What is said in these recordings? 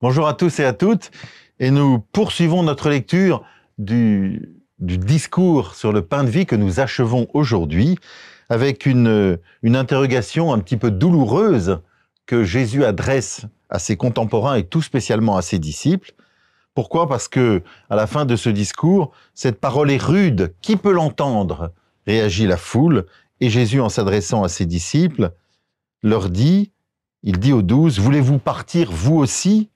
Bonjour à tous et à toutes, et nous poursuivons notre lecture du, discours sur le pain de vie que nous achevons aujourd'hui avec une, une, interrogation un petit peu douloureuse que Jésus adresse à ses contemporains et tout spécialement à ses disciples. Pourquoi Parce que à la fin de ce discours, cette parole est rude. Qui peut l'entendre réagit la foule, et Jésus, en s'adressant à ses disciples, leur dit, il dit aux douze, voulez-vous partir vous aussi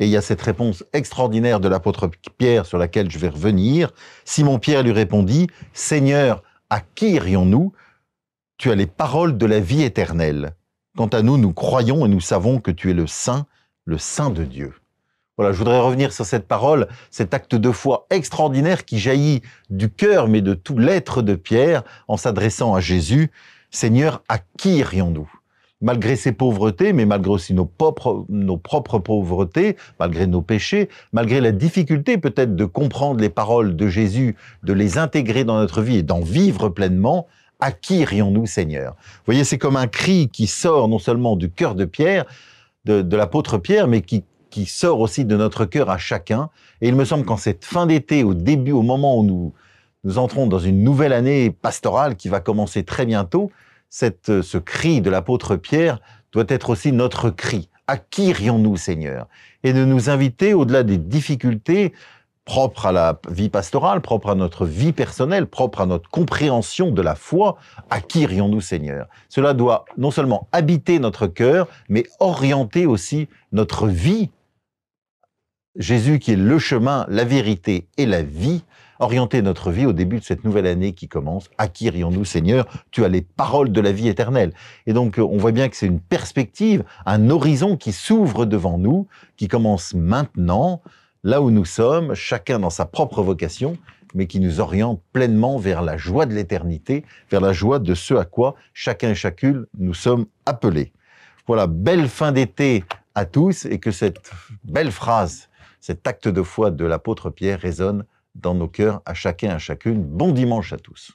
et il y a cette réponse extraordinaire de l'apôtre Pierre sur laquelle je vais revenir. Simon Pierre lui répondit, Seigneur, à qui irions-nous Tu as les paroles de la vie éternelle. Quant à nous, nous croyons et nous savons que tu es le Saint, le Saint de Dieu. Voilà, je voudrais revenir sur cette parole, cet acte de foi extraordinaire qui jaillit du cœur, mais de tout l'être de Pierre, en s'adressant à Jésus. Seigneur, à qui irions-nous malgré ses pauvretés, mais malgré aussi nos propres, pauvretés, malgré nos péchés, malgré la difficulté peut-être de comprendre les paroles de Jésus, de les intégrer dans notre vie et d'en vivre pleinement, à qui rions-nous Seigneur Vous voyez, c'est comme un cri qui sort non seulement du cœur de Pierre, de, l'apôtre Pierre, mais qui, sort aussi de notre cœur à chacun. Et il me semble qu'en cette fin d'été, au début, au moment où nous, nous entrons dans une nouvelle année pastorale qui va commencer très bientôt, euh, ce cri de l'apôtre Pierre doit être aussi notre cri. À qui rions-nous, Seigneur Et de nous inviter, au-delà des difficultés propres à la vie pastorale, propres à notre vie personnelle, propres à notre compréhension de la foi, à qui rions-nous, Seigneur Cela doit non seulement habiter notre cœur, mais orienter aussi notre vie. Jésus qui est le chemin, la vérité et la vie, orienter notre vie au début de cette nouvelle année qui commence. À qui rions-nous, Seigneur Tu as les paroles de la vie éternelle. Et donc, euh, on voit bien que c'est une perspective, un horizon qui s'ouvre devant nous, qui commence maintenant, là où nous sommes, chacun dans sa propre vocation, mais qui nous oriente pleinement vers la joie de l'éternité, vers la joie de ce à quoi chacun et chacune nous sommes appelés. Voilà, belle fin d'été à tous et que cette belle phrase, cet acte de foi de l'apôtre Pierre résonne dans nos cœurs à chacun, à chacune. Bon dimanche à tous.